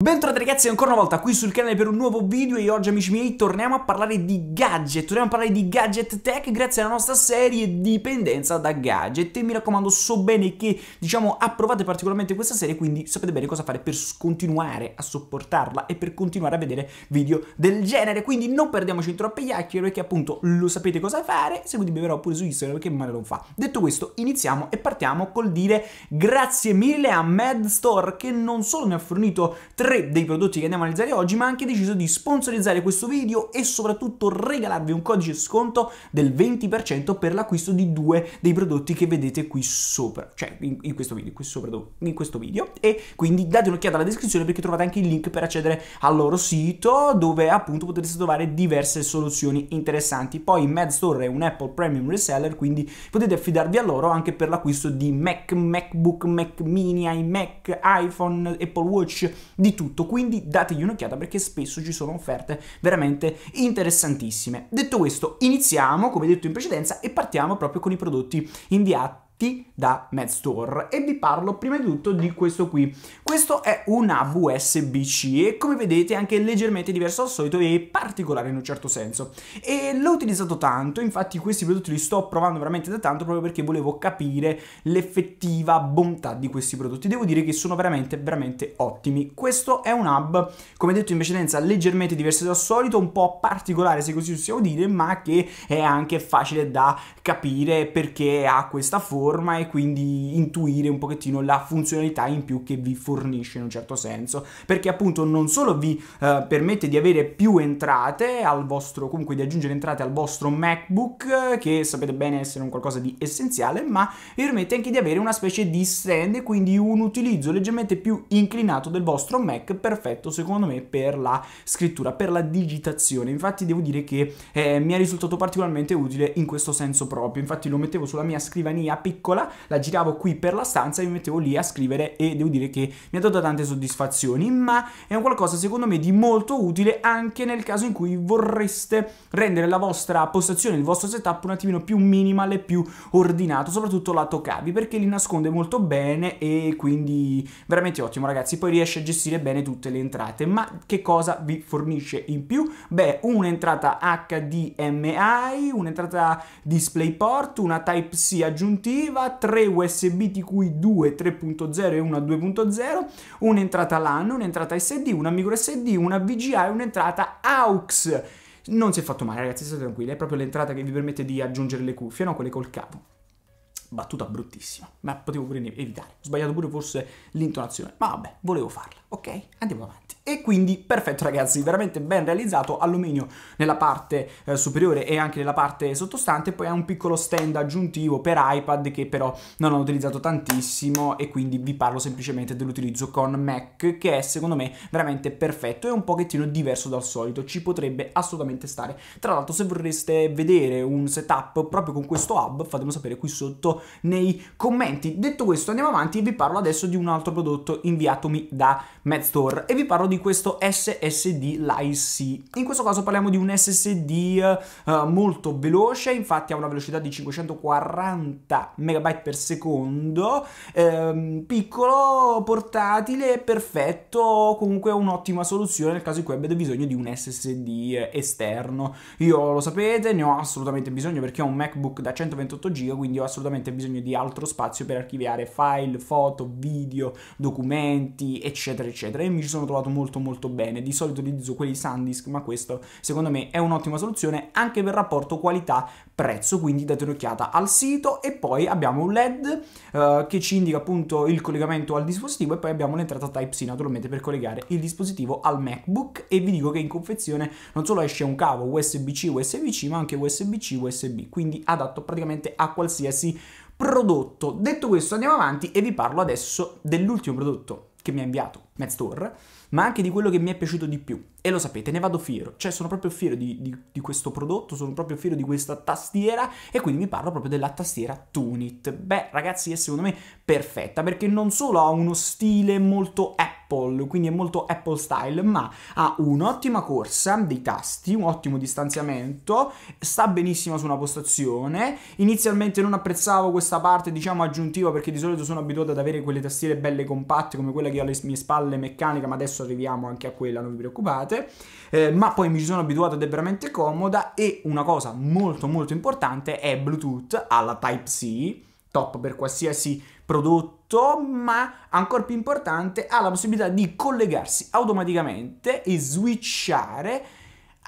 Bentornati ragazzi ancora una volta qui sul canale per un nuovo video e oggi amici miei torniamo a parlare di gadget, torniamo a parlare di gadget tech grazie alla nostra serie dipendenza da gadget e mi raccomando so bene che diciamo approvate particolarmente questa serie quindi sapete bene cosa fare per continuare a sopportarla e per continuare a vedere video del genere quindi non perdiamoci in troppe chiacchiere perché appunto lo sapete cosa fare seguitemi però pure su Instagram perché male non fa. Detto questo iniziamo e partiamo col dire grazie mille a Madstore che non solo mi ha fornito 3 tre dei prodotti che andiamo a analizzare oggi, ma ha anche deciso di sponsorizzare questo video e soprattutto regalarvi un codice sconto del 20% per l'acquisto di due dei prodotti che vedete qui sopra, cioè in, in questo video, qui sopra, in questo video. E quindi date un'occhiata alla descrizione perché trovate anche il link per accedere al loro sito dove appunto potrete trovare diverse soluzioni interessanti. Poi MedStore è un Apple Premium Reseller, quindi potete affidarvi a loro anche per l'acquisto di Mac, MacBook, Mac Mini, iMac, iPhone, Apple Watch, di tutto, quindi dategli un'occhiata perché spesso ci sono offerte veramente interessantissime. Detto questo, iniziamo, come detto in precedenza, e partiamo proprio con i prodotti inviati fatti da Store e vi parlo prima di tutto di questo qui. Questo è un hub USB-C e come vedete è anche leggermente diverso al solito e particolare in un certo senso. E l'ho utilizzato tanto, infatti questi prodotti li sto provando veramente da tanto proprio perché volevo capire l'effettiva bontà di questi prodotti. Devo dire che sono veramente veramente ottimi. Questo è un hub, come detto in precedenza, leggermente diverso dal solito, un po' particolare se così possiamo dire, ma che è anche facile da capire perché ha questa forma piattaforma e quindi intuire un pochettino la funzionalità in più che vi fornisce in un certo senso, perché appunto non solo vi eh, permette di avere più entrate al vostro, comunque di aggiungere entrate al vostro MacBook, che sapete bene essere un qualcosa di essenziale, ma vi permette anche di avere una specie di stand, quindi un utilizzo leggermente più inclinato del vostro Mac, perfetto secondo me per la scrittura, per la digitazione. Infatti devo dire che eh, mi è risultato particolarmente utile in questo senso proprio, infatti lo mettevo sulla mia scrivania piccola piccola, la giravo qui per la stanza e mi mettevo lì a scrivere e devo dire che mi ha dato tante soddisfazioni, ma è un qualcosa secondo me di molto utile anche nel caso in cui vorreste rendere la vostra postazione, il vostro setup un attimino più minimal e più ordinato, soprattutto lato cavi, perché li nasconde molto bene e quindi veramente ottimo ragazzi, poi riesce a gestire bene tutte le entrate, ma che cosa vi fornisce in più? Beh, un'entrata HDMI, un'entrata DisplayPort, una Type-C aggiuntiva, aveva, 3 USB TQ2 3.0 e una 2.0, un'entrata LAN, un'entrata SD, una micro SD, una VGA e un'entrata AUX. Non si è fatto male ragazzi, state tranquilli, è proprio l'entrata che vi permette di aggiungere le cuffie, non quelle col cavo. battuta bruttissima, ma potevo pure evitare. Ho sbagliato pure forse l'intonazione, ma vabbè, volevo farla. Ok, andiamo avanti. E quindi perfetto ragazzi, veramente ben realizzato, alluminio nella parte eh, superiore e anche nella parte sottostante, poi ha un piccolo stand aggiuntivo per iPad che però non ho utilizzato tantissimo e quindi vi parlo semplicemente dell'utilizzo con Mac che è secondo me veramente perfetto e un pochettino diverso dal solito, ci potrebbe assolutamente stare. Tra l'altro se vorreste vedere un setup proprio con questo hub fatemelo sapere qui sotto nei commenti. Detto questo andiamo avanti e vi parlo adesso di un altro prodotto inviatomi da Medstore e vi parlo di di questo SSD Lycee. In questo caso parliamo di un SSD uh, eh, molto veloce, infatti ha una velocità di 540 MB per secondo, ehm, piccolo, portatile, perfetto, comunque un'ottima soluzione nel caso in cui abbiate bisogno di un SSD eh, esterno. Io lo sapete, ne ho assolutamente bisogno perché ho un MacBook da 128 GB, quindi ho assolutamente bisogno di altro spazio per archiviare file, foto, video, documenti, eccetera, eccetera. E mi ci sono trovato molto molto molto bene. Di solito utilizzo quelli SanDisk, ma questo secondo me è un'ottima soluzione anche per rapporto qualità-prezzo, quindi date un'occhiata al sito e poi abbiamo un LED eh, che ci indica appunto il collegamento al dispositivo e poi abbiamo l'entrata Type-C naturalmente per collegare il dispositivo al MacBook e vi dico che in confezione non solo esce un cavo USB-C, USB-C, ma anche USB-C, USB, quindi adatto praticamente a qualsiasi prodotto. Detto questo andiamo avanti e vi parlo adesso dell'ultimo prodotto che mi ha inviato Mezz'ora, ma anche di quello che mi è piaciuto di più. E lo sapete, ne vado fiero, cioè sono proprio fiero di, di, di questo prodotto, sono proprio fiero di questa tastiera e quindi vi parlo proprio della tastiera Tunit. Beh ragazzi è secondo me perfetta perché non solo ha uno stile molto Apple, Apple, quindi è molto Apple style, ma ha un'ottima corsa dei tasti, un ottimo distanziamento, sta benissimo su una postazione. Inizialmente non apprezzavo questa parte, diciamo, aggiuntiva perché di solito sono abituato ad avere quelle tastiere belle compatte come quella che ho alle mie spalle meccanica, ma adesso arriviamo anche a quella, non vi preoccupate. Eh, ma poi mi ci sono abituato ed è veramente comoda e una cosa molto molto importante è Bluetooth alla Type-C top per qualsiasi prodotto, ma ancora più importante ha la possibilità di collegarsi automaticamente e switchare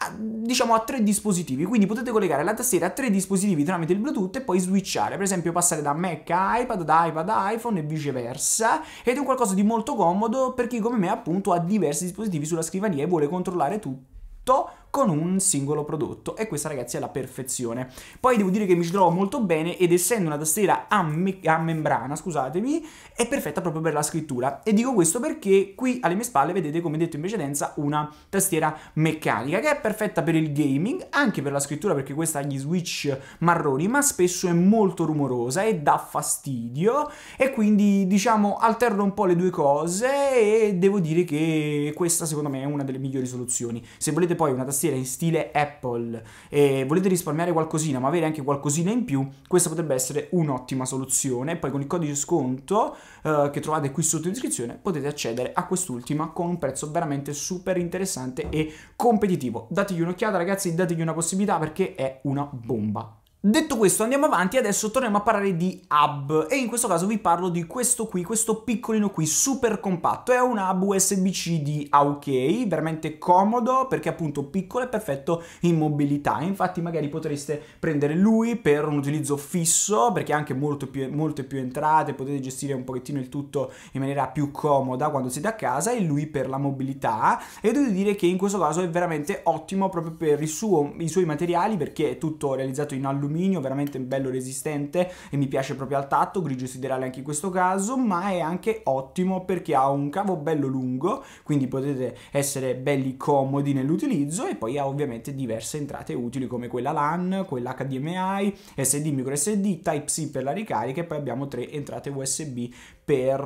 a, diciamo a tre dispositivi quindi potete collegare la tastiera a tre dispositivi tramite il bluetooth e poi switchare per esempio passare da Mac a iPad da iPad a iPhone e viceversa ed è un qualcosa di molto comodo per chi come me appunto ha diversi dispositivi sulla scrivania e vuole controllare tutto con un singolo prodotto e questa ragazzi è la perfezione. Poi devo dire che mi ci trovo molto bene ed essendo una tastiera a, me- a membrana, scusatemi, è perfetta proprio per la scrittura e dico questo perché qui alle mie spalle vedete come detto in precedenza una tastiera meccanica che è perfetta per il gaming, anche per la scrittura perché questa ha gli switch marroni, ma spesso è molto rumorosa e dà fastidio e quindi diciamo alterno un po' le due cose e devo dire che questa secondo me è una delle migliori soluzioni. Se volete poi una tastiera tastiera in stile Apple e volete risparmiare qualcosina ma avere anche qualcosina in più, questa potrebbe essere un'ottima soluzione. Poi con il codice sconto eh, che trovate qui sotto in descrizione potete accedere a quest'ultima con un prezzo veramente super interessante e competitivo. Dategli un'occhiata ragazzi, dategli una possibilità perché è una bomba. Detto questo andiamo avanti adesso torniamo a parlare di hub e in questo caso vi parlo di questo qui, questo piccolino qui super compatto, è un hub USB-C di AUK, veramente comodo perché appunto piccolo e perfetto in mobilità, infatti magari potreste prendere lui per un utilizzo fisso perché ha anche molto più, molte più entrate, potete gestire un pochettino il tutto in maniera più comoda quando siete a casa e lui per la mobilità e devo dire che in questo caso è veramente ottimo proprio per suo, i suoi materiali perché è tutto realizzato in alluminio alluminio, veramente bello resistente e mi piace proprio al tatto, grigio siderale anche in questo caso, ma è anche ottimo perché ha un cavo bello lungo, quindi potete essere belli comodi nell'utilizzo e poi ha ovviamente diverse entrate utili come quella LAN, quella HDMI, SD, micro SD, Type-C per la ricarica e poi abbiamo tre entrate USB per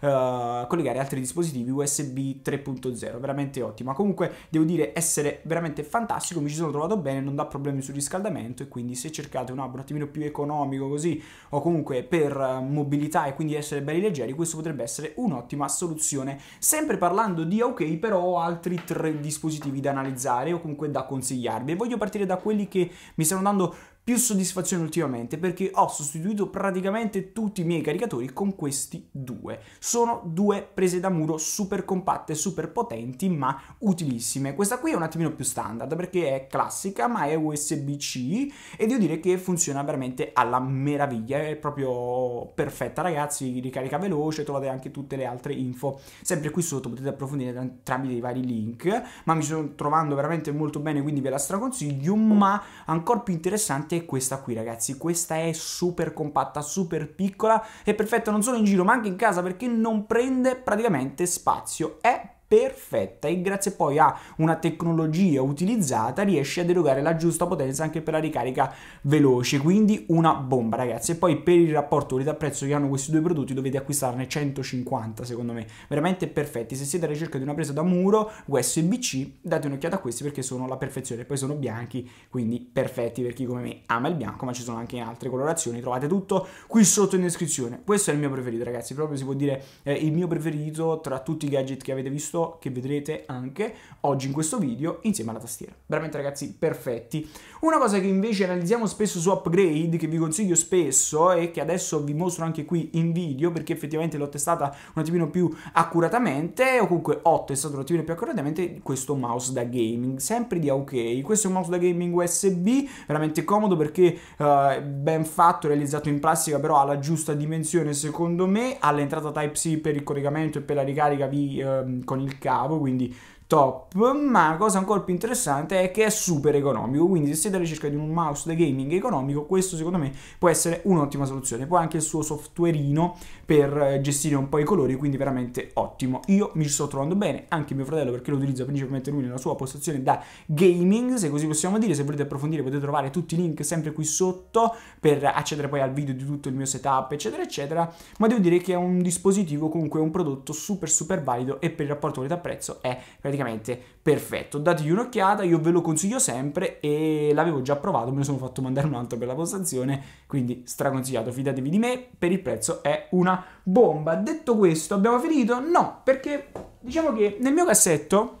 uh, collegare altri dispositivi USB 3.0, veramente ottima. Comunque devo dire essere veramente fantastico, mi ci sono trovato bene, non dà problemi sul riscaldamento e quindi se cercate cercate un hub un attimino più economico così o comunque per eh, mobilità e quindi essere belli leggeri, questo potrebbe essere un'ottima soluzione. Sempre parlando di OK però ho altri tre dispositivi da analizzare o comunque da consigliarvi e voglio partire da quelli che mi stanno dando più soddisfazione ultimamente perché ho sostituito praticamente tutti i miei caricatori con questi due. Sono due prese da muro super compatte, super potenti ma utilissime. Questa qui è un attimino più standard perché è classica ma è USB-C e devo dire che funziona veramente alla meraviglia, è proprio perfetta ragazzi, ricarica veloce, trovate anche tutte le altre info sempre qui sotto, potete approfondire tramite i vari link, ma mi sto trovando veramente molto bene quindi ve la straconsiglio, ma ancora più interessante è questa qui ragazzi, questa è super compatta, super piccola, è perfetta non solo in giro ma anche in casa perché non prende praticamente spazio, è perfetta e grazie poi a una tecnologia utilizzata riesce ad erogare la giusta potenza anche per la ricarica veloce quindi una bomba ragazzi e poi per il rapporto qualità prezzo che hanno questi due prodotti dovete acquistarne 150 secondo me veramente perfetti se siete alla ricerca di una presa da muro USB-C date un'occhiata a questi perché sono la perfezione poi sono bianchi quindi perfetti per chi come me ama il bianco ma ci sono anche altre colorazioni trovate tutto qui sotto in descrizione questo è il mio preferito ragazzi proprio si può dire eh, il mio preferito tra tutti i gadget che avete visto gusto che vedrete anche oggi in questo video insieme alla tastiera. Veramente ragazzi perfetti. Una cosa che invece analizziamo spesso su Upgrade, che vi consiglio spesso e che adesso vi mostro anche qui in video perché effettivamente l'ho testata un attimino più accuratamente o comunque ho testato un attimino più accuratamente questo mouse da gaming, sempre di OK. Questo è un mouse da gaming USB, veramente comodo perché eh, ben fatto, realizzato in plastica però ha la giusta dimensione secondo me, ha l'entrata Type-C per il collegamento e per la ricarica vi, eh, con il il cavo, quindi top, ma la cosa ancora più interessante è che è super economico, quindi se siete alla ricerca di un mouse da gaming economico, questo secondo me può essere un'ottima soluzione. Poi anche il suo softwareino per eh, gestire un po' i colori, quindi veramente ottimo. Io mi ci sto trovando bene, anche mio fratello perché lo utilizza principalmente lui nella sua postazione da gaming, se così possiamo dire, se volete approfondire potete trovare tutti i link sempre qui sotto per accedere poi al video di tutto il mio setup, eccetera, eccetera, ma devo dire che è un dispositivo comunque un prodotto super super valido e per il rapporto qualità-prezzo è praticamente praticamente perfetto. Dategli un'occhiata, io ve lo consiglio sempre e l'avevo già provato, me ne sono fatto mandare un altro per la postazione, quindi straconsigliato, fidatevi di me, per il prezzo è una bomba. Detto questo, abbiamo finito? No, perché diciamo che nel mio cassetto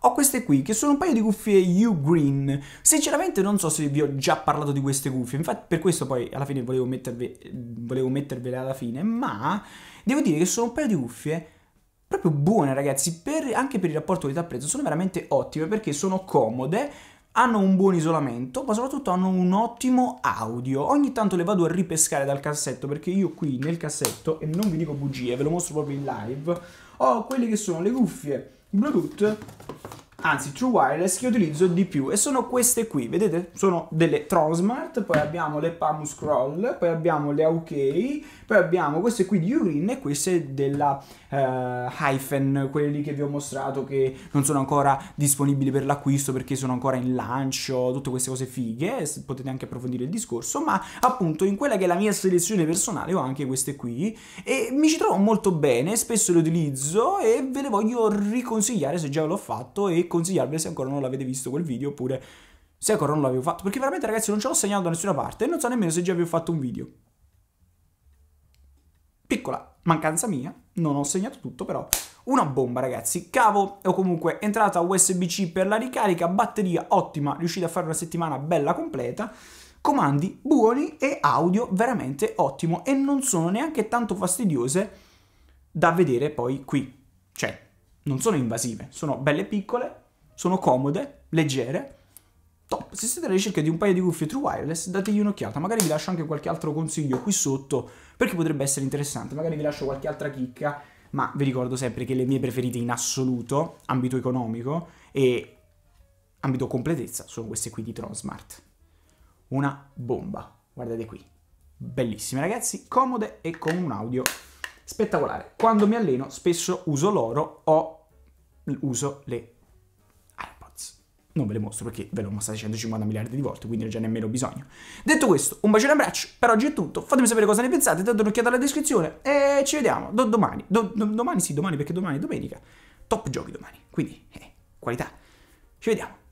ho queste qui che sono un paio di cuffie U-Green. Sinceramente non so se vi ho già parlato di queste cuffie, infatti per questo poi alla fine volevo, metterve, volevo mettervele alla fine, ma devo dire che sono un paio di cuffie proprio buone ragazzi, per, anche per il rapporto qualità-prezzo, sono veramente ottime perché sono comode, hanno un buon isolamento, ma soprattutto hanno un ottimo audio. Ogni tanto le vado a ripescare dal cassetto perché io qui nel cassetto, e non vi dico bugie, ve lo mostro proprio in live, ho quelle che sono le cuffie Bluetooth anzi True Wireless che utilizzo di più e sono queste qui, vedete? Sono delle Tronsmart, poi abbiamo le Pamu Scroll, poi abbiamo le OK, poi abbiamo queste qui di Ugreen e queste della eh, Hyphen, quelle lì che vi ho mostrato che non sono ancora disponibili per l'acquisto perché sono ancora in lancio, tutte queste cose fighe, potete anche approfondire il discorso, ma appunto in quella che è la mia selezione personale ho anche queste qui e mi ci trovo molto bene, spesso le utilizzo e ve le voglio riconsigliare se già l'ho fatto e con consigliarvela se ancora non l'avete visto quel video oppure se ancora non l'avevo fatto. Perché veramente ragazzi non ce l'ho segnato da nessuna parte e non so nemmeno se già vi ho fatto un video. Piccola mancanza mia, non ho segnato tutto però una bomba ragazzi, cavo o comunque entrata USB-C per la ricarica, batteria ottima, riuscita a fare una settimana bella completa, comandi buoni e audio veramente ottimo e non sono neanche tanto fastidiose da vedere poi qui, cioè non sono invasive, sono belle piccole, sono comode, leggere. Top, se siete alla ricerca di un paio di cuffie true wireless, dategli un'occhiata, magari vi lascio anche qualche altro consiglio qui sotto, perché potrebbe essere interessante, magari vi lascio qualche altra chicca, ma vi ricordo sempre che le mie preferite in assoluto, ambito economico e ambito completezza, sono queste qui di Tronsmart. Una bomba, guardate qui. Bellissime ragazzi, comode e con un audio spettacolare. Quando mi alleno spesso uso l'oro o uso le non ve le mostro perché ve le ho mostrate 150 miliardi di volte, quindi non c'è nemmeno bisogno. Detto questo, un bacione e un abbraccio, per oggi è tutto, fatemi sapere cosa ne pensate, date un'occhiata alla descrizione e ci vediamo do domani, do domani sì, domani perché domani è domenica, top giochi domani, quindi eh, qualità, ci vediamo.